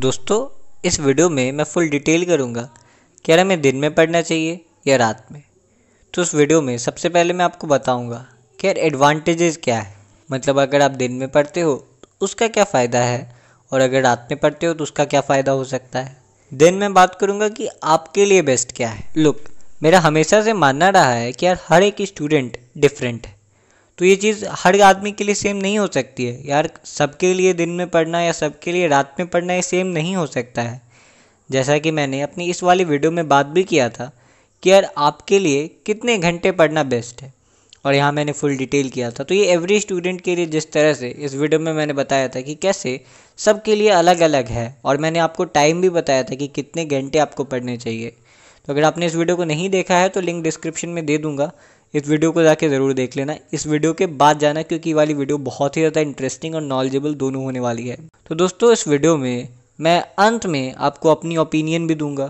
दोस्तों इस वीडियो में मैं फुल डिटेल करूँगा कि यार हमें दिन में पढ़ना चाहिए या रात में तो उस वीडियो में सबसे पहले मैं आपको बताऊँगा कि यार एडवांटेजेस क्या है मतलब अगर आप दिन में पढ़ते हो तो उसका क्या फ़ायदा है और अगर रात में पढ़ते हो तो उसका क्या फ़ायदा हो सकता है देन मैं बात करूँगा कि आपके लिए बेस्ट क्या है लुक मेरा हमेशा से मानना रहा है कि यार हर एक स्टूडेंट डिफरेंट है तो ये चीज़ हर आदमी के लिए सेम नहीं हो सकती है यार सबके लिए दिन में पढ़ना या सबके लिए रात में पढ़ना ये सेम नहीं हो सकता है जैसा कि मैंने अपनी इस वाली वीडियो में बात भी किया था कि यार आपके लिए कितने घंटे पढ़ना बेस्ट है और यहाँ मैंने फुल डिटेल किया था तो ये एवरी स्टूडेंट के लिए जिस तरह से इस वीडियो में मैंने बताया था कि कैसे सबके लिए अलग अलग है और मैंने आपको टाइम भी बताया था कि कितने घंटे आपको पढ़ने चाहिए तो अगर आपने इस वीडियो को नहीं देखा है तो लिंक डिस्क्रिप्शन में दे दूँगा इस वीडियो को जाके ज़रूर देख लेना इस वीडियो के बाद जाना क्योंकि वाली वीडियो बहुत ही ज़्यादा इंटरेस्टिंग और नॉलेजेबल दोनों होने वाली है तो दोस्तों इस वीडियो में मैं अंत में आपको अपनी ओपिनियन भी दूंगा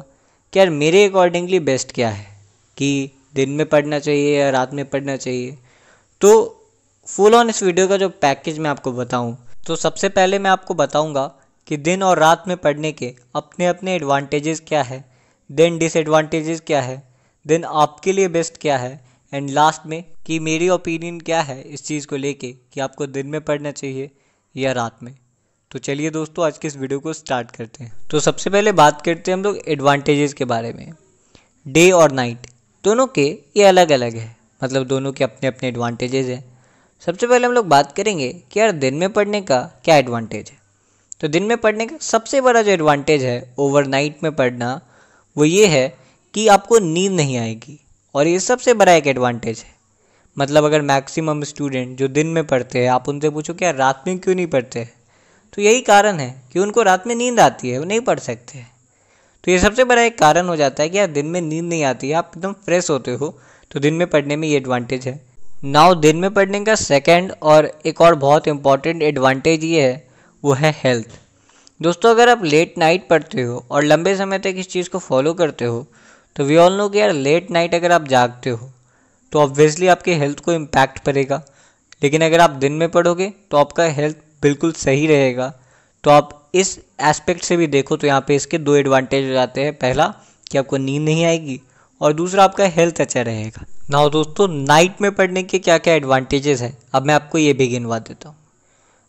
कि यार मेरे अकॉर्डिंगली बेस्ट क्या है कि दिन में पढ़ना चाहिए या रात में पढ़ना चाहिए तो फुल ऑन इस वीडियो का जो पैकेज मैं आपको बताऊँ तो सबसे पहले मैं आपको बताऊँगा कि दिन और रात में पढ़ने के अपने अपने एडवांटेजेस क्या है देन डिसएडवांटेजेस क्या है देन आपके लिए बेस्ट क्या है एंड लास्ट में कि मेरी ओपिनियन क्या है इस चीज़ को लेके कि आपको दिन में पढ़ना चाहिए या रात में तो चलिए दोस्तों आज के इस वीडियो को स्टार्ट करते हैं तो सबसे पहले बात करते हैं हम लोग एडवांटेजेस के बारे में डे और नाइट दोनों के ये अलग अलग है मतलब दोनों के अपने अपने एडवांटेजेस हैं सबसे पहले हम लोग बात करेंगे कि यार दिन में पढ़ने का क्या एडवांटेज है तो दिन में पढ़ने का सबसे बड़ा जो एडवांटेज है ओवरनाइट में पढ़ना वो ये है कि आपको नींद नहीं आएगी और ये सबसे बड़ा एक एडवांटेज है मतलब अगर मैक्सिमम स्टूडेंट जो दिन में पढ़ते हैं आप उनसे पूछो क्या रात में क्यों नहीं पढ़ते तो यही कारण है कि उनको रात में नींद आती है वो नहीं पढ़ सकते तो ये सबसे बड़ा एक कारण हो जाता है कि यार दिन में नींद नहीं आती है आप एकदम फ्रेश होते हो तो दिन में पढ़ने में ये एडवांटेज है नाव दिन में पढ़ने का सेकेंड और एक और बहुत इम्पॉर्टेंट एडवांटेज ये है वो है हेल्थ दोस्तों अगर आप लेट नाइट पढ़ते हो और लंबे समय तक इस चीज़ को फॉलो करते हो तो वी ऑल नो कि यार लेट नाइट अगर आप जागते हो तो ऑब्वियसली आपके हेल्थ को इम्पैक्ट पड़ेगा लेकिन अगर आप दिन में पढ़ोगे तो आपका हेल्थ बिल्कुल सही रहेगा तो आप इस एस्पेक्ट से भी देखो तो यहाँ पे इसके दो एडवांटेज हो जाते हैं पहला कि आपको नींद नहीं आएगी और दूसरा आपका हेल्थ अच्छा रहेगा ना दोस्तों नाइट में पढ़ने के क्या क्या एडवांटेजेस हैं अब मैं आपको ये भी गिनवा देता हूँ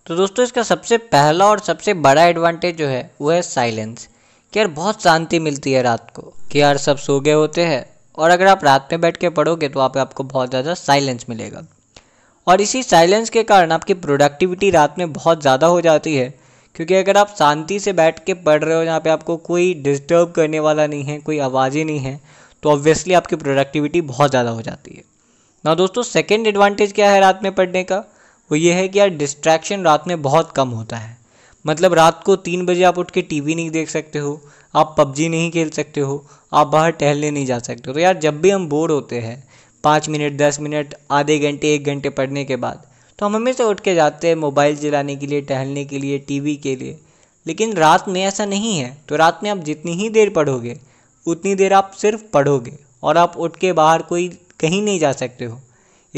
तो दोस्तों इसका सबसे पहला और सबसे बड़ा एडवांटेज जो है वो है साइलेंस कि यार बहुत शांति मिलती है रात को कि यार सब सो गए होते हैं और अगर आप रात में बैठ के पढ़ोगे तो आप आपको बहुत ज़्यादा साइलेंस मिलेगा और इसी साइलेंस के कारण आपकी प्रोडक्टिविटी रात में बहुत ज़्यादा हो जाती है क्योंकि अगर आप शांति से बैठ के पढ़ रहे हो जहाँ पे आपको कोई डिस्टर्ब करने वाला नहीं है कोई आवाज़ ही नहीं है तो ऑब्वियसली आपकी प्रोडक्टिविटी बहुत ज़्यादा हो जाती है ना दोस्तों सेकेंड एडवांटेज क्या है रात में पढ़ने का वो ये है कि यार डिस्ट्रैक्शन रात में बहुत कम होता है मतलब रात को तीन बजे आप उठ के टी नहीं देख सकते हो आप पबजी नहीं खेल सकते हो आप बाहर टहलने नहीं जा सकते हो तो यार जब भी हम बोर होते हैं पाँच मिनट दस मिनट आधे घंटे एक घंटे पढ़ने के बाद तो हम हमेशा उठ के जाते हैं मोबाइल चलाने के लिए टहलने के लिए टी के लिए लेकिन रात में ऐसा नहीं है तो रात में आप जितनी ही देर पढ़ोगे उतनी देर आप सिर्फ पढ़ोगे और आप उठ के बाहर कोई कहीं नहीं जा सकते हो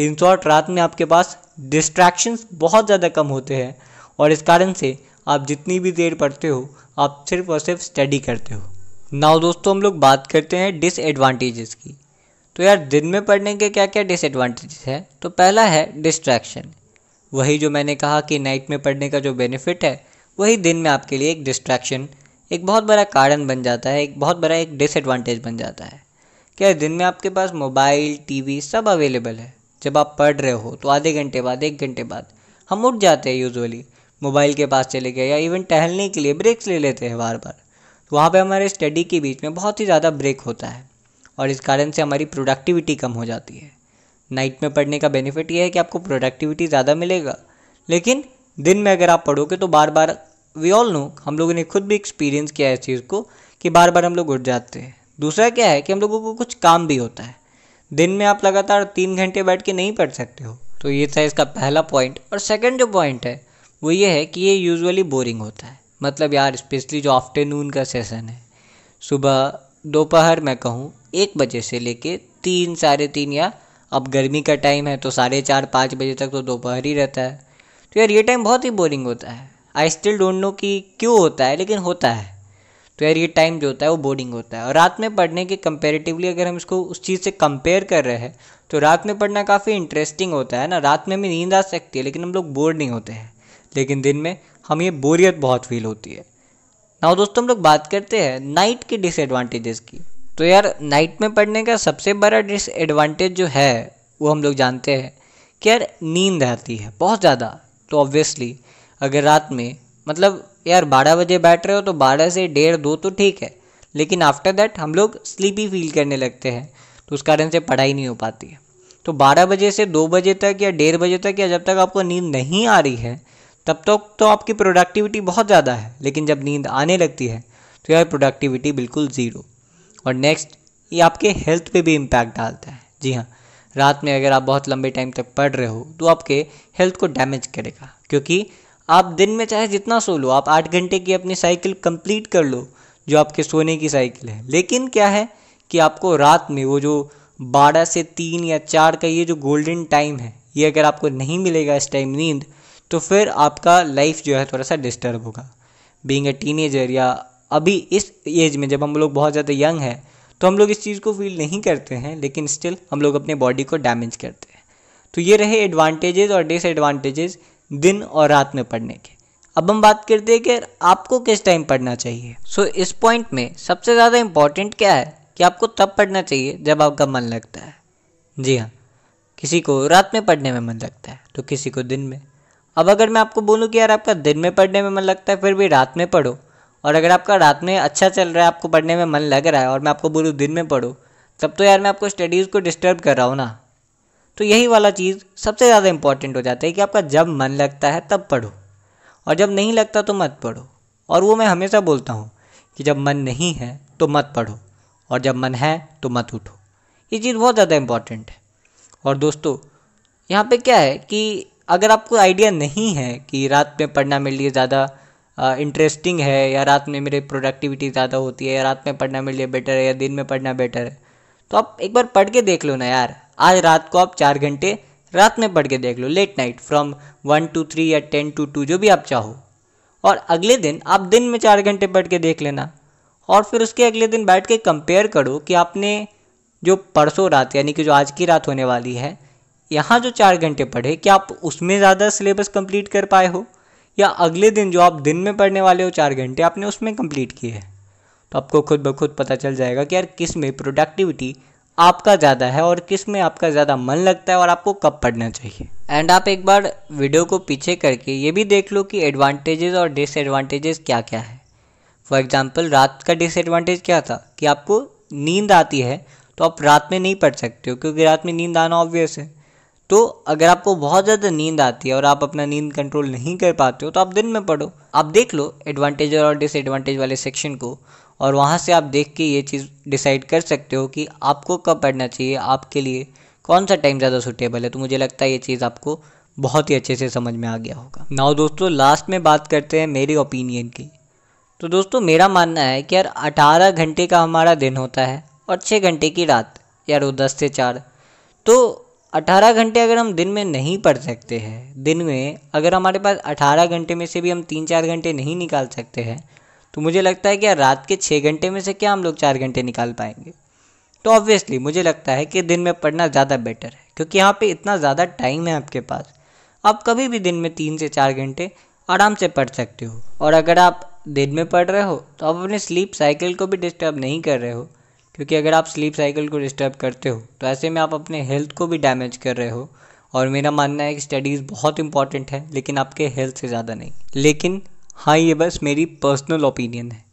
इन शॉर्ट रात में आपके पास डिस्ट्रैक्शंस बहुत ज़्यादा कम होते हैं और इस कारण से आप जितनी भी देर पढ़ते हो आप सिर्फ और सिर्फ स्टडी करते हो नाउ दोस्तों हम लोग बात करते हैं डिसएडवांटेजेस की तो यार दिन में पढ़ने के क्या क्या डिसएडवांटेजेस हैं तो पहला है डिस्ट्रैक्शन वही जो मैंने कहा कि नाइट में पढ़ने का जो बेनिफिट है वही दिन में आपके लिए एक डिस्ट्रैक्शन एक बहुत बड़ा कारण बन जाता है एक बहुत बड़ा एक डिसएडवांटेज बन जाता है क्या दिन में आपके पास मोबाइल टीवी सब अवेलेबल है जब आप पढ़ रहे हो तो आधे घंटे बाद एक घंटे बाद हम उठ जाते हैं यूजुअली मोबाइल के पास चले गए या इवन टहलने के लिए ब्रेक्स ले लेते हैं बार बार तो वहाँ पर हमारे स्टडी के बीच में बहुत ही ज़्यादा ब्रेक होता है और इस कारण से हमारी प्रोडक्टिविटी कम हो जाती है नाइट में पढ़ने का बेनिफिट ये है कि आपको प्रोडक्टिविटी ज़्यादा मिलेगा लेकिन दिन में अगर आप पढ़ोगे तो बार बार वी ऑल नो हम लोगों ने खुद भी एक्सपीरियंस किया है इस चीज़ को कि बार बार हम लोग उठ जाते हैं दूसरा क्या है कि हम लोगों को कुछ काम भी होता है दिन में आप लगातार तीन घंटे बैठ के नहीं पढ़ सकते हो तो ये था इसका पहला पॉइंट और सेकेंड जो पॉइंट है वो ये है कि ये यूजुअली बोरिंग होता है मतलब यार स्पेशली जो आफ्टरनून का सेशन है सुबह दोपहर मैं कहूँ एक बजे से लेके तीन साढ़े तीन या अब गर्मी का टाइम है तो साढ़े चार पाँच बजे तक तो दोपहर ही रहता है तो यार ये टाइम बहुत ही बोरिंग होता है आई स्टिल डोंट नो कि क्यों होता है लेकिन होता है तो यार ये टाइम जो होता है वो बोरिंग होता है और रात में पढ़ने के कंपेरेटिवली अगर हम इसको उस चीज़ से कंपेयर कर रहे हैं तो रात में पढ़ना काफ़ी इंटरेस्टिंग होता है ना रात में हमें नींद आ सकती है लेकिन हम लोग बोर नहीं होते हैं लेकिन दिन में हमें ये बोरियत बहुत फील होती है ना दोस्तों हम लोग बात करते हैं नाइट के डिसएडवांटेजेस की तो यार नाइट में पढ़ने का सबसे बड़ा डिसएडवांटेज जो है वो हम लोग जानते हैं कि यार नींद आती है बहुत ज़्यादा तो ऑब्वियसली अगर रात में मतलब यार बारह बजे बैठ रहे हो तो बारह से डेढ़ दो तो ठीक है लेकिन आफ्टर दैट हम लोग स्लीपी फील करने लगते हैं तो उस कारण से पढ़ाई नहीं हो पाती है तो बारह बजे से दो बजे तक या डेढ़ बजे तक या जब तक आपको नींद नहीं आ रही है तब तक तो, तो आपकी प्रोडक्टिविटी बहुत ज़्यादा है लेकिन जब नींद आने लगती है तो यह प्रोडक्टिविटी बिल्कुल ज़ीरो और नेक्स्ट ये आपके हेल्थ पे भी इम्पैक्ट डालता है जी हाँ रात में अगर आप बहुत लंबे टाइम तक पढ़ रहे हो तो आपके हेल्थ को डैमेज करेगा क्योंकि आप दिन में चाहे जितना सो लो आप आठ घंटे की अपनी साइकिल कंप्लीट कर लो जो आपके सोने की साइकिल है लेकिन क्या है कि आपको रात में वो जो बारह से तीन या चार का ये जो गोल्डन टाइम है ये अगर आपको नहीं मिलेगा इस टाइम नींद तो फिर आपका लाइफ जो है थोड़ा सा डिस्टर्ब होगा बींग ए टीन एजर या अभी इस एज में जब हम लोग बहुत ज़्यादा यंग हैं तो हम लोग इस चीज़ को फील नहीं करते हैं लेकिन स्टिल हम लोग अपने बॉडी को डैमेज करते हैं तो ये रहे एडवांटेजेस और डिसएडवांटेजेस दिन और रात में पढ़ने के अब हम बात करते हैं कि आपको किस टाइम पढ़ना चाहिए सो so, इस पॉइंट में सबसे ज़्यादा इम्पॉर्टेंट क्या है कि आपको तब पढ़ना चाहिए जब आपका मन लगता है जी हाँ किसी को रात में पढ़ने में मन लगता है तो किसी को दिन में अब अगर मैं आपको बोलूँ कि यार आपका दिन में पढ़ने में मन लगता है फिर भी रात में पढ़ो और अगर आपका रात में अच्छा चल रहा है आपको पढ़ने में मन लग रहा है और मैं आपको बोलूँ दिन में पढ़ो तब तो यार मैं आपको स्टडीज़ को डिस्टर्ब कर रहा हूँ ना तो यही वाला चीज़ सबसे ज़्यादा इंपॉर्टेंट हो जाता है कि आपका जब मन लगता है तब पढ़ो और जब नहीं लगता तो मत पढ़ो और वो मैं हमेशा बोलता हूँ कि जब मन नहीं है तो मत पढ़ो और जब मन है तो मत उठो ये चीज़ बहुत ज़्यादा इम्पॉर्टेंट है और दोस्तों यहाँ पे क्या है कि अगर आपको आइडिया नहीं है कि रात में पढ़ना मेरे लिए ज़्यादा इंटरेस्टिंग है या रात में मेरे प्रोडक्टिविटी ज़्यादा होती है या रात में पढ़ना मेरे लिए बेटर है या दिन में पढ़ना बेटर है तो आप एक बार पढ़ के देख लो ना यार आज रात को आप चार घंटे रात में पढ़ के देख लो late night from one to three या टेन टू टू जो भी आप चाहो और अगले दिन आप दिन में चार घंटे पढ़ के देख लेना और फिर उसके अगले दिन बैठ के कंपेयर करो कि आपने जो परसों रात यानी कि जो आज की रात होने वाली है यहाँ जो चार घंटे पढ़े क्या आप उसमें ज़्यादा सिलेबस कंप्लीट कर पाए हो या अगले दिन जो आप दिन में पढ़ने वाले हो चार घंटे आपने उसमें कंप्लीट किए हैं तो आपको खुद ब खुद पता चल जाएगा कि यार किस में प्रोडक्टिविटी आपका ज़्यादा है और किस में आपका ज़्यादा मन लगता है और आपको कब पढ़ना चाहिए एंड आप एक बार वीडियो को पीछे करके ये भी देख लो कि एडवांटेजेस और डिसएडवांटेजेस क्या क्या है फॉर एग्ज़ाम्पल रात का डिसएडवांटेज क्या था कि आपको नींद आती है तो आप रात में नहीं पढ़ सकते हो क्योंकि रात में नींद आना ऑब्वियस है तो अगर आपको बहुत ज़्यादा नींद आती है और आप अपना नींद कंट्रोल नहीं कर पाते हो तो आप दिन में पढ़ो आप देख लो एडवांटेज और डिसएडवांटेज वाले सेक्शन को और वहाँ से आप देख के ये चीज़ डिसाइड कर सकते हो कि आपको कब पढ़ना चाहिए आपके लिए कौन सा टाइम ज़्यादा सुटेबल है तो मुझे लगता है ये चीज़ आपको बहुत ही अच्छे से समझ में आ गया होगा नाउ दोस्तों लास्ट में बात करते हैं मेरे ओपिनियन की तो दोस्तों मेरा मानना है कि यार अठारह घंटे का हमारा दिन होता है और छः घंटे की रात यार वो दस से चार तो अठारह घंटे अगर हम दिन में नहीं पढ़ सकते हैं दिन में अगर हमारे पास अठारह घंटे में से भी हम तीन चार घंटे नहीं निकाल सकते हैं तो मुझे लगता है कि रात के छः घंटे में से क्या हम लोग चार घंटे निकाल पाएंगे तो ऑब्वियसली मुझे लगता है कि दिन में पढ़ना ज़्यादा बेटर है क्योंकि यहाँ पे इतना ज़्यादा टाइम है आपके पास आप कभी भी दिन में तीन से चार घंटे आराम से पढ़ सकते हो और अगर आप दिन में पढ़ रहे हो तो आप अपने स्लीप साइकिल को भी डिस्टर्ब नहीं कर रहे हो क्योंकि अगर आप स्लीप साइकिल को डिस्टर्ब करते हो तो ऐसे में आप अपने हेल्थ को भी डैमेज कर रहे हो और मेरा मानना है कि स्टडीज़ बहुत इंपॉर्टेंट है लेकिन आपके हेल्थ से ज़्यादा नहीं लेकिन हाँ ये बस मेरी पर्सनल ओपिनियन है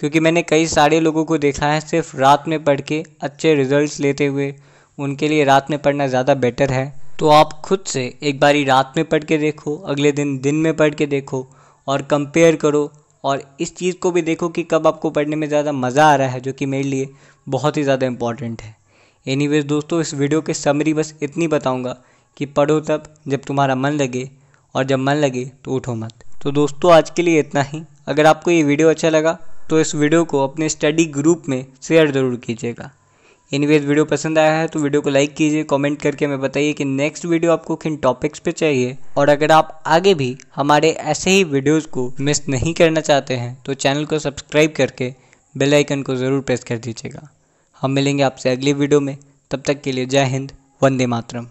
क्योंकि मैंने कई सारे लोगों को देखा है सिर्फ रात में पढ़ के अच्छे रिजल्ट लेते हुए उनके लिए रात में पढ़ना ज़्यादा बेटर है तो आप खुद से एक बारी रात में पढ़ के देखो अगले दिन दिन में पढ़ के देखो और कंपेयर करो और इस चीज़ को भी देखो कि कब आपको पढ़ने में ज़्यादा मज़ा आ रहा है जो कि मेरे लिए बहुत ही ज़्यादा इंपॉर्टेंट है एनी दोस्तों इस वीडियो के समरी बस इतनी बताऊँगा कि पढ़ो तब जब तुम्हारा मन लगे और जब मन लगे तो उठो मत तो दोस्तों आज के लिए इतना ही अगर आपको ये वीडियो अच्छा लगा तो इस वीडियो को अपने स्टडी ग्रुप में शेयर ज़रूर कीजिएगा एनीवेज वीडियो पसंद आया है तो वीडियो को लाइक कीजिए कमेंट करके हमें बताइए कि नेक्स्ट वीडियो आपको किन टॉपिक्स पे चाहिए और अगर आप आगे भी हमारे ऐसे ही वीडियोस को मिस नहीं करना चाहते हैं तो चैनल को सब्सक्राइब करके बेल आइकन को ज़रूर प्रेस कर दीजिएगा हम मिलेंगे आपसे अगली वीडियो में तब तक के लिए जय हिंद वंदे मातरम